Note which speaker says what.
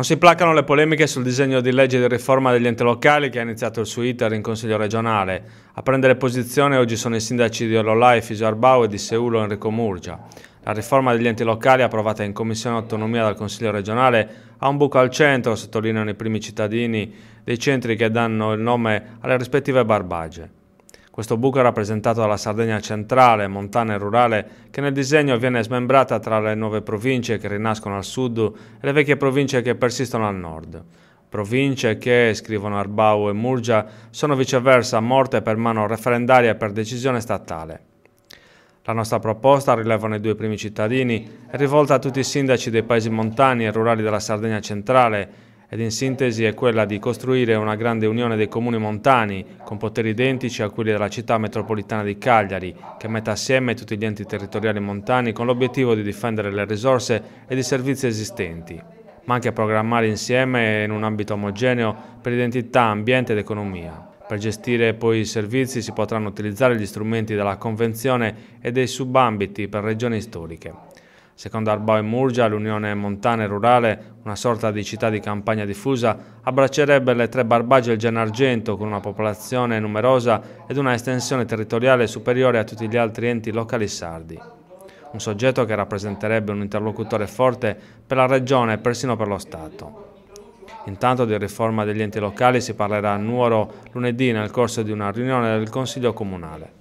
Speaker 1: Non si placano le polemiche sul disegno di legge di riforma degli enti locali che ha iniziato il suo iter in Consiglio regionale. A prendere posizione oggi sono i sindaci di Orolai, Fisio Arbau e di Seulo Enrico Murgia. La riforma degli enti locali approvata in Commissione Autonomia dal Consiglio regionale ha un buco al centro, sottolineano i primi cittadini dei centri che danno il nome alle rispettive barbagie. Questo buco è rappresentato dalla Sardegna centrale, montana e rurale, che nel disegno viene smembrata tra le nuove province che rinascono al sud e le vecchie province che persistono al nord. Province che, scrivono Arbau e Murgia, sono viceversa morte per mano referendaria per decisione statale. La nostra proposta, rilevano i due primi cittadini, è rivolta a tutti i sindaci dei paesi montani e rurali della Sardegna centrale ed in sintesi è quella di costruire una grande unione dei comuni montani con poteri identici a quelli della città metropolitana di Cagliari che metta assieme tutti gli enti territoriali montani con l'obiettivo di difendere le risorse ed i servizi esistenti ma anche a programmare insieme in un ambito omogeneo per identità, ambiente ed economia. Per gestire poi i servizi si potranno utilizzare gli strumenti della Convenzione e dei subambiti per regioni storiche. Secondo Arbao e Murgia, l'Unione Montana e Rurale, una sorta di città di campagna diffusa, abbraccerebbe le tre Barbagie del il Gianargento con una popolazione numerosa ed una estensione territoriale superiore a tutti gli altri enti locali sardi. Un soggetto che rappresenterebbe un interlocutore forte per la regione e persino per lo Stato. Intanto di riforma degli enti locali si parlerà a Nuoro lunedì nel corso di una riunione del Consiglio Comunale.